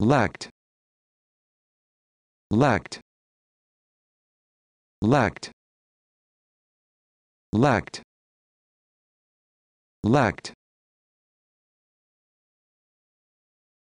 lacked lacked lacked lacked lacked